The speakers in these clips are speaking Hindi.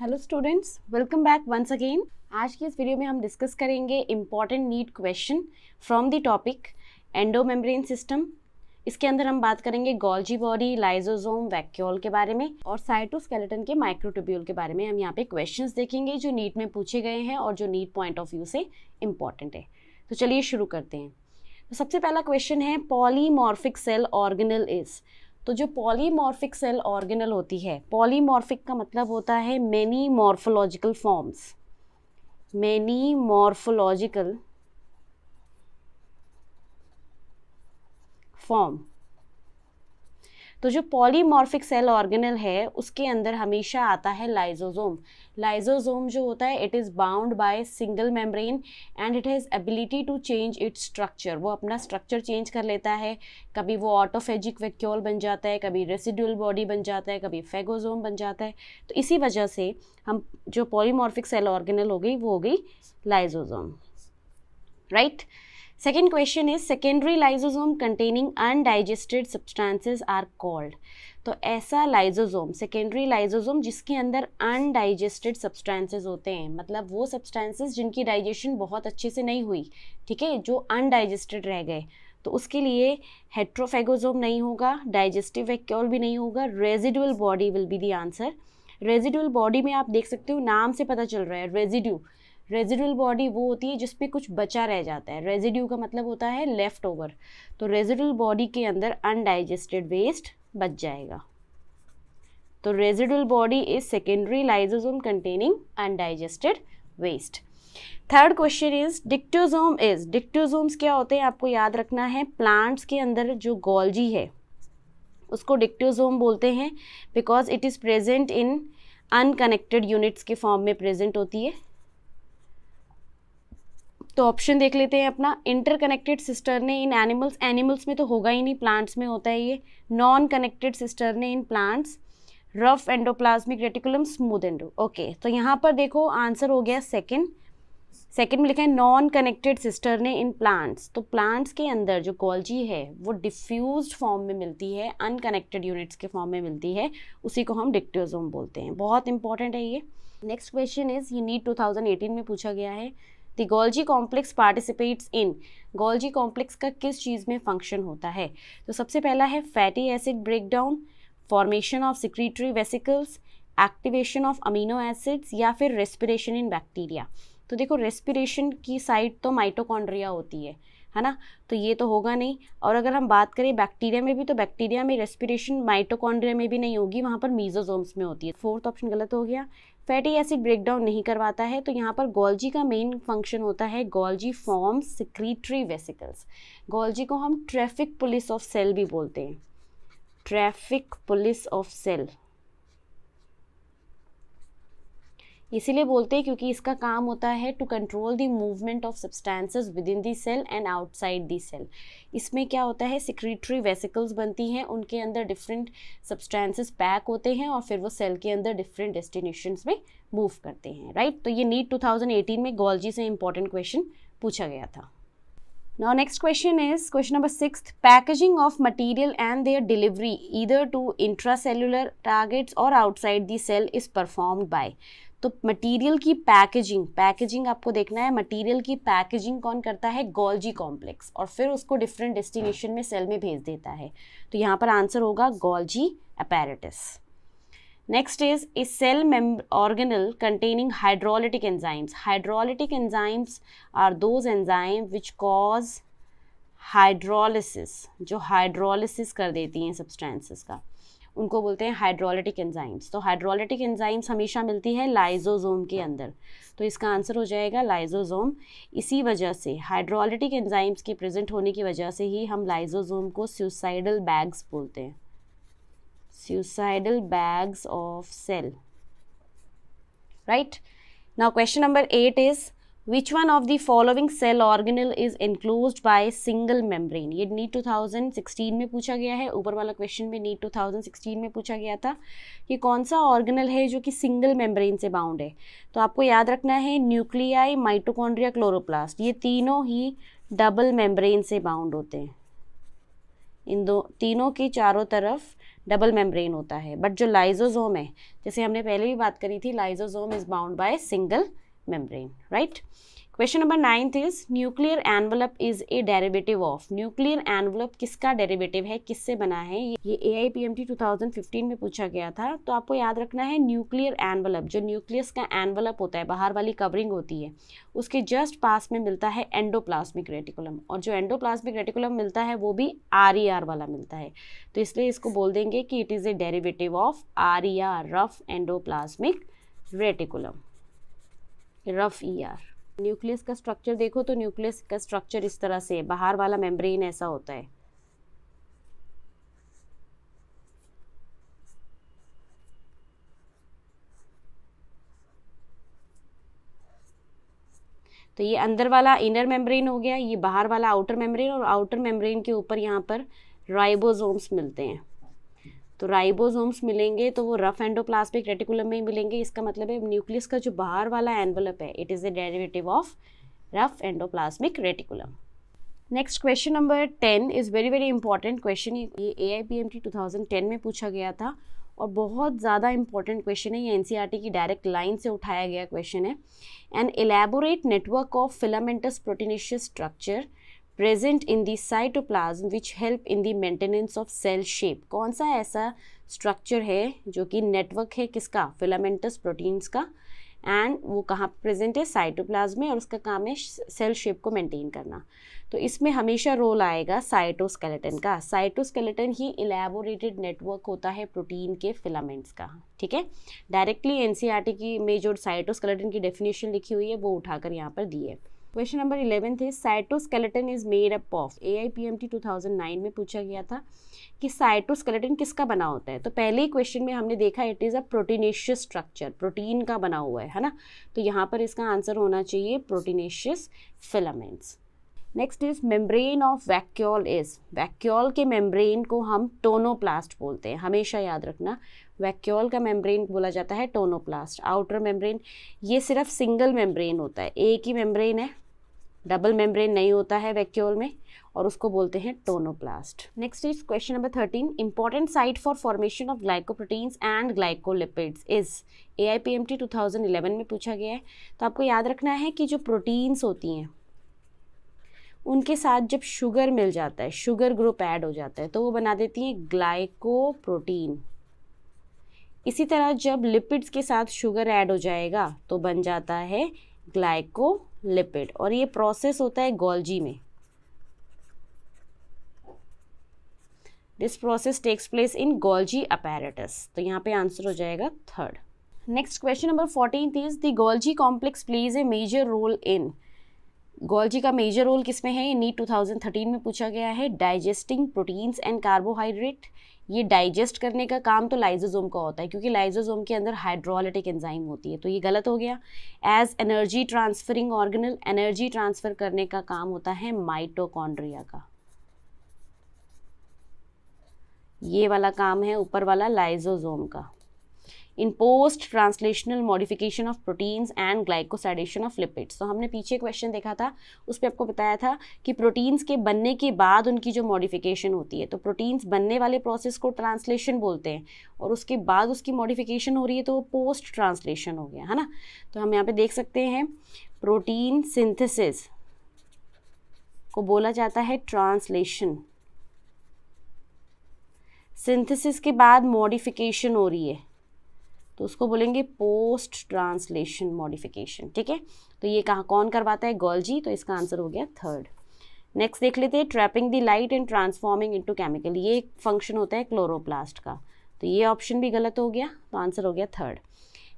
Hello students welcome back once again आज की इस वीडियो में हम डिस्कस करेंगे important NEET question from the topic endomembrane system इसके अंदर हम बात करेंगे गोल्जी बॉडी लाइजोजोम वैक्यूल के बारे में और साइटोस्केलेटन के माइक्रोट्यूब्यूल के बारे में हम यहाँ पे क्वेश्चंस देखेंगे जो नीट में पूछे गए हैं और जो नीट पॉइंट ऑफ व्यू से इम्पॉर्टेंट है तो चलिए शुरू करते हैं तो सबसे पहला क्वेश्चन है पॉलीमॉर्फिक सेल ऑर्गेनल इज़ तो जो पॉलीमॉर्फिक सेल ऑर्गेनल होती है पॉलीमॉर्फिक का मतलब होता है many morphological forms many morphological form तो जो पॉलीमॉर्फिक सेल ऑर्गेनल है उसके अंदर हमेशा आता है लाइजोजोम लाइजोजोम जो होता है it is bound by single membrane and it has ability to change its structure वो अपना स्ट्रक्चर चेंज कर लेता है कभी वो ऑटोफेजिक वेक्यूल बन जाता है कभी रेसिड्यूल बॉडी बन जाता है कभी फेगोजोम बन जाता है तो इसी वजह से हम जो पॉलीमॉर्फिक सेल ऑर्गेनल हो गई वो हो गई lysosome right right? Second question is secondary lysosome containing undigested substances are called तो ऐसा लाइजोजोम सेकेंडरी लाइजोजोम जिसके अंदर अनडाइजेस्टेड सब्सटेंसेज होते हैं मतलब वो सब्सटेंसेज जिनकी डाइजेशन बहुत अच्छे से नहीं हुई ठीक है जो अनडाइजेस्टेड रह गए तो उसके लिए हेट्रोफेगोजोम नहीं होगा डाइजेस्टिव वैक्यूल भी नहीं होगा residual body will be the answer residual body में आप देख सकते हो नाम से पता चल रहा है रेजिड्यू रेजिडुअल बॉडी वो होती है जिसपे कुछ बचा रह जाता है रेजिड्यू का मतलब होता है लेफ़्ट ओवर तो रेजिडुअल बॉडी के अंदर अनडाइजेस्टेड वेस्ट बच जाएगा तो residual body is secondary lysosome containing undigested waste third question is dictyosome is dictyosomes क्या होते हैं आपको याद रखना है प्लांट्स के अंदर जो गोल्जी है उसको डिक्टोजोम बोलते हैं because it is present in unconnected units के फॉर्म में प्रेजेंट होती है तो ऑप्शन देख लेते हैं अपना इंटरकनेक्टेड सिस्टर ने इन एनिमल्स एनिमल्स में तो होगा ही नहीं प्लांट्स में होता है ये नॉन कनेक्टेड सिस्टर ने in plants rough endoplasmic reticulum smooth endo okay तो यहाँ पर देखो आंसर हो गया सेकेंड सेकेंड में लिखा है नॉन कनेक्टेड सिस्टर ने इन प्लांट्स तो प्लांट्स के अंदर जो कॉलजी है वो डिफ्यूज फॉर्म में मिलती है अनकनेक्टेड यूनिट्स के फॉर्म में मिलती है उसी को हम डिक्टोजोम बोलते हैं बहुत इंपॉर्टेंट है ये नेक्स्ट क्वेश्चन इज़ ये नीट 2018 में पूछा गया है the Golgi complex participates in Golgi complex का किस चीज़ में फंक्शन होता है तो सबसे पहला है fatty acid breakdown formation of secretory vesicles activation of amino acids या फिर रेस्पिरेशन इन बैक्टीरिया तो देखो रेस्पिरेशन की साइड तो माइटोकॉन्ड्रिया होती है है ना तो ये तो होगा नहीं और अगर हम बात करें बैक्टीरिया में भी तो बैक्टीरिया में रेस्पिरेशन माइटोकॉन्ड्रिया में भी नहीं होगी वहाँ पर मीजोजोम्स में होती है फोर्थ ऑप्शन गलत हो गया फैटी एसिड ब्रेकडाउन नहीं करवाता है तो यहाँ पर गोल्जी का मेन फंक्शन होता है Golgi form secretory vesicles Golgi को हम ट्रैफिक पुलिस ऑफ सेल भी बोलते हैं ट्रैफिक पुलिस ऑफ सेल इसीलिए बोलते हैं क्योंकि इसका काम होता है to control the movement of substances within the cell and outside the cell इसमें क्या होता है सिक्रीटरी वेसिकल्स बनती हैं उनके अंदर डिफरेंट सब्सटेंसेस पैक होते हैं और फिर वो सेल के अंदर डिफरेंट डेस्टिनेशंस में मूव करते हैं राइट right? तो ये नीट 2018 में गोल्जी से इंपॉर्टेंट क्वेश्चन पूछा गया था next question is question number six packaging of material and their delivery either to intracellular targets और outside the cell is performed by तो मटेरियल की पैकेजिंग पैकेजिंग आपको देखना है मटेरियल की पैकेजिंग कौन करता है गोल्जी कॉम्प्लेक्स और फिर उसको डिफरेंट डेस्टिनेशन में सेल में भेज देता है तो यहाँ पर आंसर होगा Golgi apparatus next is a cell mem organelle containing hydrolytic enzymes hydrolytic enzymes are those enzyme which cause hydrolysis जो हाइड्रोलिसिस कर देती हैं सब्सटेंसेस का उनको बोलते हैं हाइड्रोलिटिक एंजाइम्स तो हाइड्रोलिटिक एंजाइम्स हमेशा मिलती है लाइजोजोम के अंदर तो इसका आंसर हो जाएगा लाइजोजोम इसी वजह से हाइड्रोलिटिक एंजाइम्स के प्रेजेंट होने की वजह से ही हम लाइजोजोम को सुसाइडल बैग्स बोलते हैं suicidal bags of cell right now question number eight is which one of the following cell organelle is enclosed by single membrane ये नीट टू थाउजेंड सिक्सटीन में पूछा गया है ऊपर वाला क्वेश्चन में नीट टू थाउजेंड सिक्सटीन में पूछा गया था कि कौन सा ऑर्गेनल है जो कि सिंगल मेम्ब्रेन से बाउंड है तो आपको याद रखना है न्यूक्लियाई माइटोकॉन्ड्रिया क्लोरोप्लास्ट ये तीनों ही डबल मेम्ब्रेन से बाउंड होते हैं इन दो तीनों के चारों तरफ डबल मेम्ब्रेन होता है बट जो लाइजोजोम है जैसे हमने पहले भी बात करी थी lysosome is bound by single membrane right question number 9th is nuclear envelope is a derivative of nuclear envelope kiska derivative है किससे बना है ye AIPMT 2015 mein pucha gaya tha to aapko yaad rakhna hai nuclear envelope jo nucleus ka envelope hota hai bahar wali covering hoti hai uske just pass mein milta hai endoplasmic reticulum aur jo endoplasmic reticulum milta hai wo bhi RER wala milta hai to isliye isko bol denge ki it is a derivative of RER rough endoplasmic reticulum rough ER nucleus का स्ट्रक्चर देखो तो न्यूक्लियस का स्ट्रक्चर इस तरह से बाहर वाला मेम्ब्रेन ऐसा होता है तो ये अंदर वाला इनर मेम्ब्रेन हो गया ये बाहर वाला आउटर मेम्ब्रेन और आउटर मेम्ब्रेन के ऊपर यहाँ पर राइबोसोम्स मिलते हैं तो राइबोसोम्स मिलेंगे तो वो रफ एंडोप्लास्मिक रेटिकुलम में ही मिलेंगे इसका मतलब है न्यूक्लियस का जो बाहर वाला एनवलप है it is a derivative of rough endoplasmic reticulum next question number ten is very very important question ये A I P M T two thousand ten में पूछा गया था और बहुत ज़्यादा इंपॉर्टेंट क्वेश्चन है ये एन सी आर टी की डायरेक्ट लाइन से उठाया गया क्वेश्चन है an elaborate network of filamentous proteinaceous structure present in the cytoplasm which help in the maintenance of cell shape कौन सा ऐसा स्ट्रक्चर है जो कि नेटवर्क है किसका फिलामेंटस प्रोटीन्स का एंड वो कहाँ प्रेजेंट है साइटोप्लाज्म में और उसका काम है सेल शेप को मेंटेन करना तो इसमें हमेशा रोल आएगा साइटोस्केलेटन का साइटोस्केलेटन ही इलेबोरेटेड नेटवर्क होता है प्रोटीन के फिलामेंट्स का ठीक है डायरेक्टली एनसीईआरटी e की में जो साइटोस्केलेटन की डेफिनेशन लिखी हुई है वो उठाकर यहाँ पर दी है question number eleven the cytoskeleton is made up of A I P M T two thousand nine में पूछा गया था कि साइटोस्केलेटन किसका बना होता है तो पहले ही क्वेश्चन में हमने देखा it is a proteinaceous structure protein का बना हुआ है है ना तो यहाँ पर इसका आंसर होना चाहिए proteinaceous filaments next is membrane of vacuole is vacuole के मेम्ब्रेन को हम टोनोप्लास्ट बोलते हैं हमेशा याद रखना वैक्यूल का मेम्ब्रेन बोला जाता है टोनोप्लास्ट आउटर मेम्ब्रेन ये सिर्फ सिंगल मेम्ब्रेन होता है एक ही मेम्ब्रेन है डबल मेम्ब्रेन नहीं होता है वैक्यूल में और उसको बोलते हैं tonoplast next is question number thirteen important site for formation of glycoproteins and glycolipids is A I P M T two thousand eleven में पूछा गया है तो आपको याद रखना है कि जो प्रोटीन्स होती हैं उनके साथ जब शुगर मिल जाता है शुगर ग्रुप ऐड हो जाता है तो वो बना देती हैं ग्लाइकोप्रोटीन इसी तरह जब लिपिड्स के साथ शुगर ऐड हो जाएगा तो बन जाता है ग्लाइको लिपिड और ये प्रोसेस होता है गोल्जी में this process takes place in Golgi apparatus तो यहाँ पे आंसर हो जाएगा third next question number fourteen is the Golgi complex plays a major role in Golgi का मेजर रोल किसमें है नीट 2013 में पूछा गया है डाइजेस्टिंग प्रोटीन्स एंड कार्बोहाइड्रेट ये डाइजेस्ट करने का काम तो लाइजोजोम का होता है क्योंकि लाइजोजोम के अंदर हाइड्रोलिटिक एंजाइम होती है तो ये गलत हो गया as energy transferring organelle energy transfer करने का काम होता है माइटोकॉन्ड्रिया का ये वाला काम है ऊपर वाला लाइजोजोम का in post translational modification of proteins and glycosidation of lipids तो हमने पीछे क्वेश्चन देखा था उस पर आपको बताया था कि प्रोटीन्स के बनने के बाद उनकी जो मॉडिफिकेशन होती है तो प्रोटीन्स बनने वाले प्रोसेस को ट्रांसलेशन बोलते हैं और उसके बाद उसकी मॉडिफिकेशन हो रही है तो वो पोस्ट ट्रांसलेशन हो गया है ना तो हम यहाँ पे देख सकते हैं प्रोटीन सिंथेसिस को बोला जाता है ट्रांसलेशन सिंथेसिस के बाद मॉडिफिकेशन हो रही है तो उसको बोलेंगे पोस्ट ट्रांसलेशन मॉडिफिकेशन ठीक है तो ये कहाँ कौन करवाता है गोल्जी तो इसका आंसर हो गया थर्ड नेक्स्ट देख लेते हैं trapping the light and transforming into chemical ये एक फंक्शन होता है क्लोरोप्लास्ट का तो ये ऑप्शन भी गलत हो गया तो आंसर हो गया third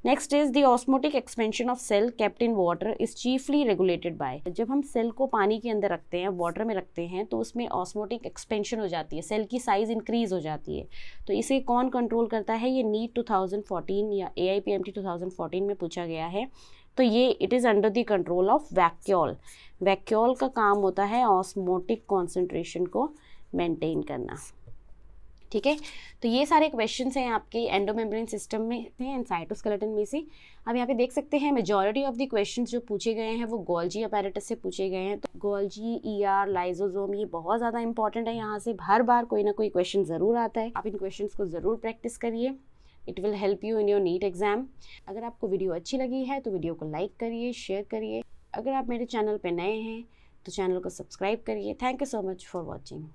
next is the osmotic expansion of cell kept in water is chiefly regulated by जब हम सेल को पानी के अंदर रखते हैं वाटर में रखते हैं तो उसमें ऑस्मोटिक एक्सपेंशन हो जाती है सेल की साइज इंक्रीज हो जाती है तो इसे कौन कंट्रोल करता है ये नीट 2014 या A I P M T 2014 में पूछा गया है तो ये it is under the control of vacuole vacuole का काम होता है ऑस्मोटिक कॉन्सेंट्रेशन को मेंटेन करना ठीक है तो ये सारे क्वेश्चन हैं आपके एंडोमेम्ब्रेन सिस्टम में थे एंड साइटोस्केलेटन में से अब यहाँ पे देख सकते हैं मेजॉरिटी ऑफ द क्वेश्चन जो पूछे गए हैं वो गोल्जी अपेरेटस से पूछे गए हैं तो गोल्जी ई आर लाइजोजोम ये बहुत ज़्यादा इंपॉर्टेंट है यहाँ से हर बार कोई ना कोई क्वेश्चन ज़रूर आता है आप इन क्वेश्चन को ज़रूर प्रैक्टिस करिए it will help you in your NEET exam अगर आपको वीडियो अच्छी लगी है तो वीडियो को लाइक करिए शेयर करिए अगर आप मेरे चैनल पर नए हैं तो चैनल को सब्सक्राइब करिए thank you so much for watching